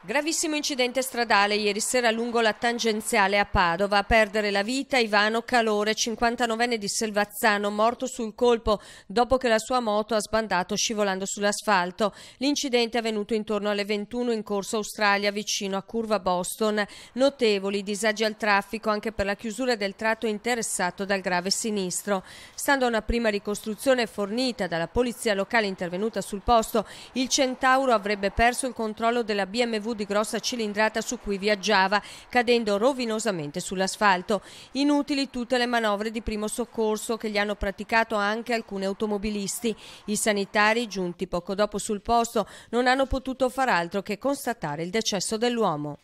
Gravissimo incidente stradale ieri sera lungo la tangenziale a Padova. A perdere la vita Ivano Calore, 59enne di Selvazzano, morto sul colpo dopo che la sua moto ha sbandato scivolando sull'asfalto. L'incidente è avvenuto intorno alle 21 in corso Australia vicino a Curva Boston. Notevoli disagi al traffico anche per la chiusura del tratto interessato dal grave sinistro. Stando a una prima ricostruzione fornita dalla polizia locale intervenuta sul posto, il Centauro avrebbe perso il controllo della BMW di grossa cilindrata su cui viaggiava, cadendo rovinosamente sull'asfalto. Inutili tutte le manovre di primo soccorso che gli hanno praticato anche alcuni automobilisti. I sanitari, giunti poco dopo sul posto, non hanno potuto far altro che constatare il decesso dell'uomo.